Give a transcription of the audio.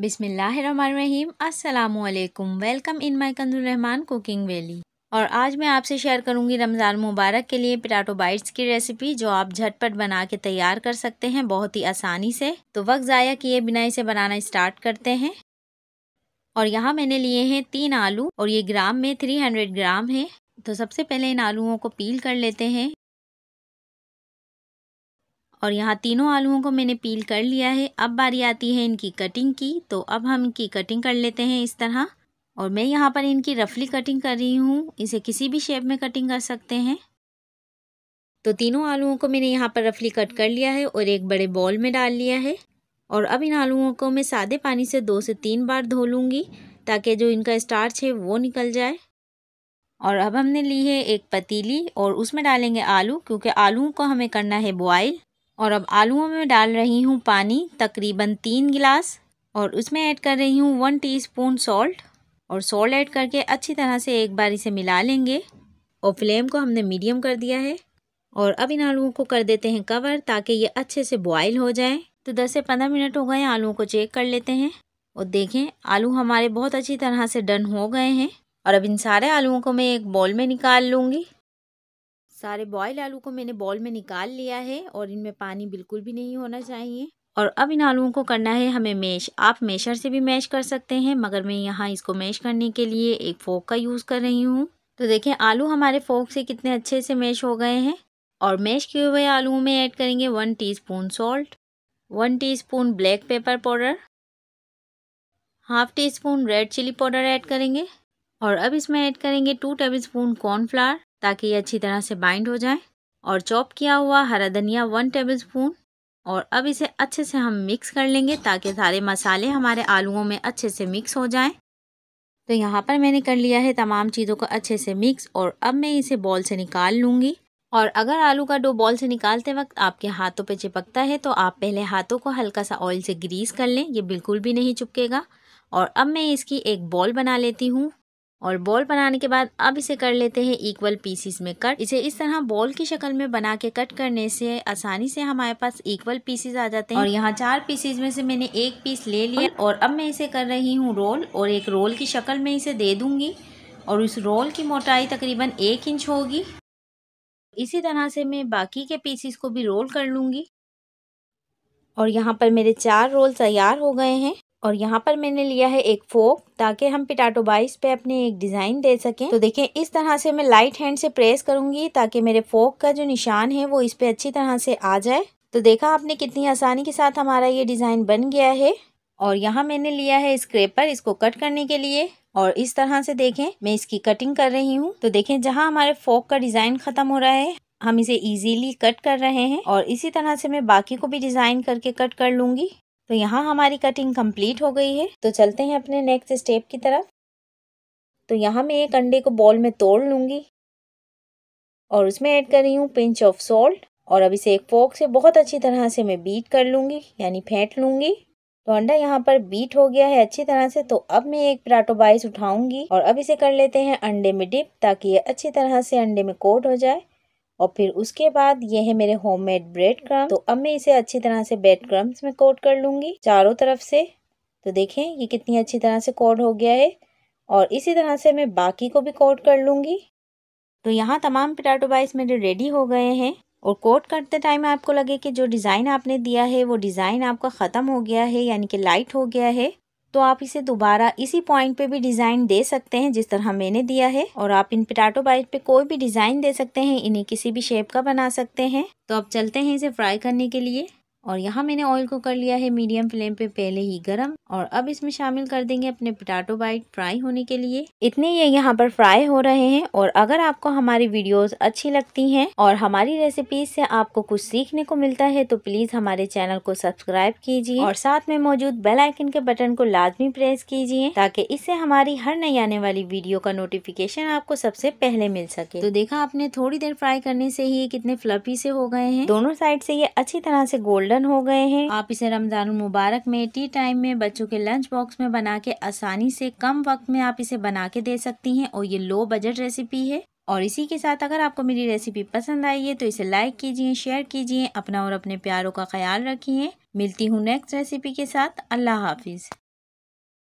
बिसमीम् अल्लाम welcome in my Rahman cooking valley और आज मैं आपसे शेयर करूंगी रमज़ान मुबारक के लिए पिटाटो बाइट्स की रेसिपी जो आप झटपट बना के तैयार कर सकते हैं बहुत ही आसानी से तो वक्त ज़ाया किए बिना इसे बनाना स्टार्ट करते हैं और यहाँ मैंने लिए हैं तीन आलू और ये ग्राम में थ्री हंड्रेड ग्राम है तो सबसे पहले इन आलुओं को पील कर लेते हैं और यहाँ तीनों आलूओं को मैंने पील कर लिया है अब बारी आती है इनकी कटिंग की तो अब हम इनकी कटिंग कर लेते हैं इस तरह और मैं यहाँ पर इनकी रफली कटिंग कर रही हूँ इसे किसी भी शेप में कटिंग कर सकते हैं तो तीनों आलूओं को मैंने यहाँ पर रफली कट कर लिया है और एक बड़े बॉल में डाल लिया है और अब इन आलूओं को मैं सादे पानी से दो से तीन बार धो लूँगी ताकि जो इनका स्टार्च है वो निकल जाए और अब हमने ली है एक पतीली और उसमें डालेंगे आलू क्योंकि आलूओं को हमें करना है बॉयल और अब आलूओं में डाल रही हूँ पानी तकरीबन तीन गिलास और उसमें ऐड कर रही हूँ वन टीस्पून सॉल्ट और सॉल्ट ऐड करके अच्छी तरह से एक बार इसे मिला लेंगे और फ्लेम को हमने मीडियम कर दिया है और अब इन आलुओं को कर देते हैं कवर ताकि ये अच्छे से बॉयल हो जाए तो दस से पंद्रह मिनट हो गए आलूओं को चेक कर लेते हैं और देखें आलू हमारे बहुत अच्छी तरह से डन हो गए हैं और अब इन सारे आलुओं को मैं एक बॉल में निकाल लूँगी सारे बॉयल आलू को मैंने बॉल में निकाल लिया है और इनमें पानी बिल्कुल भी नहीं होना चाहिए और अब इन आलूओं को करना है हमें मैश आप मेशर से भी मैश कर सकते हैं मगर मैं यहाँ इसको मैश करने के लिए एक फोक का यूज़ कर रही हूँ तो देखें आलू हमारे फोक से कितने अच्छे से मैश हो गए हैं और मैश किए हुए आलूओं में ऐड करेंगे one teaspoon salt one teaspoon black pepper powder half teaspoon red chilli powder add करेंगे और अब इसमें ऐड करेंगे टू टेबल स्पून कॉर्नफ्लावर ताकि ये अच्छी तरह से बाइंड हो जाए और चॉप किया हुआ हरा धनिया वन टेबल स्पून और अब इसे अच्छे से हम मिक्स कर लेंगे ताकि सारे मसाले हमारे आलूओं में अच्छे से मिक्स हो जाएं तो यहाँ पर मैंने कर लिया है तमाम चीज़ों को अच्छे से मिक्स और अब मैं इसे बॉल से निकाल लूँगी और अगर आलू का डो बॉल से निकालते वक्त आपके हाथों पे चिपकता है तो आप पहले हाथों को हल्का सा ऑयल से ग्रीस कर लें ये बिल्कुल भी नहीं चिपकेगा और अब मैं इसकी एक बॉल बना लेती हूँ और बॉल बनाने के बाद अब इसे कर लेते हैं इक्वल पीसीस में कट इसे इस तरह बॉल की शक्ल में बना के कट करने से आसानी से हमारे पास इक्वल पीसीस आ जाते हैं और यहाँ चार पीसीस में से मैंने एक पीस ले लिया और अब मैं इसे कर रही हूँ रोल और एक रोल की शक्ल में इसे दे दूंगी और उस रोल की मोटाई तकरीबन एक इंच होगी इसी तरह से मैं बाकी के पीसीस को भी रोल कर लूँगी और यहाँ पर मेरे चार रोल तैयार हो गए हैं और यहाँ पर मैंने लिया है एक फोक ताकि हम पिटाटो बाइस पे अपने एक डिज़ाइन दे सकें तो देखें इस तरह से मैं लाइट हैंड से प्रेस करूँगी ताकि मेरे फोक का जो निशान है वो इस पर अच्छी तरह से आ जाए तो देखा आपने कितनी आसानी के साथ हमारा ये डिज़ाइन बन गया है और यहाँ मैंने लिया है स्क्रेपर इसको कट करने के लिए और इस तरह से देखें मैं इसकी कटिंग कर रही हूँ तो देखें जहाँ हमारे फोक का डिज़ाइन ख़त्म हो रहा है हम इसे इजीली कट कर रहे हैं और इसी तरह से मैं बाकी को भी डिज़ाइन करके कट कर लूँगी तो यहाँ हमारी कटिंग कंप्लीट हो गई है तो चलते हैं अपने नेक्स्ट स्टेप की तरफ तो यहाँ मैं एक अंडे को बॉल में तोड़ लूँगी और उसमें ऐड कर रही हूँ पिंच ऑफ सॉल्ट और अब इसे एक फोक से बहुत अच्छी तरह से मैं बीट कर लूँगी यानी फेंट लूँगी तो अंडा यहाँ पर बीट हो गया है अच्छी तरह से तो अब मैं एक पराटो बाइस उठाऊंगी और अब इसे कर लेते हैं अंडे में डिप ताकि ये अच्छी तरह से अंडे में कोट हो जाए और फिर उसके बाद ये है मेरे होममेड ब्रेड क्रम तो अब मैं इसे अच्छी तरह से ब्रेड क्रम्स में कोट कर लूँगी चारों तरफ से तो देखें ये कितनी अच्छी तरह से कोट हो गया है और इसी तरह से मैं बाकी को भी कोट कर लूँगी तो यहाँ तमाम पिटाटो बाइस मेरे रेडी हो गए हैं और कोट करते टाइम आपको लगे कि जो डिज़ाइन आपने दिया है वो डिज़ाइन आपका ख़त्म हो गया है यानी कि लाइट हो गया है तो आप इसे दोबारा इसी पॉइंट पे भी डिज़ाइन दे सकते हैं जिस तरह मैंने दिया है और आप इन पिटाटो बाइट पे कोई भी डिज़ाइन दे सकते हैं इन्हें किसी भी शेप का बना सकते हैं तो अब चलते हैं इसे फ्राई करने के लिए और यहाँ मैंने ऑयल को कर लिया है मीडियम फ्लेम पे पहले ही गरम और अब इसमें शामिल कर देंगे अपने पोटैटो बाइट फ्राई होने के लिए इतने ये यहाँ पर फ्राई हो रहे हैं और अगर आपको हमारी वीडियोस अच्छी लगती हैं और हमारी रेसिपीज से आपको कुछ सीखने को मिलता है तो प्लीज हमारे चैनल को सब्सक्राइब कीजिए और साथ में मौजूद बेलाइकन के बटन को लाजमी प्रेस कीजिए ताकि इससे हमारी हर नई आने वाली वीडियो का नोटिफिकेशन आपको सबसे पहले मिल सके तो देखा आपने थोड़ी देर फ्राई करने से ही ये कितने फ्लफी से हो गए हैं दोनों साइड से ये अच्छी तरह से गोल्डन गोल्डन हो गए हैं आप इसे रमजान मुबारक में टी टाइम में बच्चों के लंच बॉक्स में बना के आसानी से कम वक्त में आप इसे बना के दे सकती हैं और ये लो बजट रेसिपी है और इसी के साथ अगर आपको मेरी रेसिपी पसंद आई है तो इसे लाइक कीजिए शेयर कीजिए अपना और अपने प्यारों का ख्याल रखिए मिलती हूँ नेक्स्ट रेसिपी के साथ अल्लाह हाफिज़